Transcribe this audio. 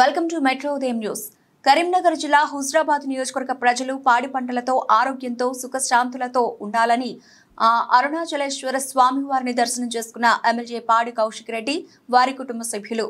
welcome to metro ఉదయం news Karimnagar జిల్లా హుజరాబాద్ నియోజకవర్గ ప్రజలు పాడి పంటలతో ఆరోగ్యంతో సుఖశాంతులతో ఉండాలని అరుణాచలేశ్వర స్వామివారిని దర్శనం చేసుకున్న ఎమ్మెల్యే పాడి కౌశిక్ రెడ్డి వారి కుటుంబ సభ్యులు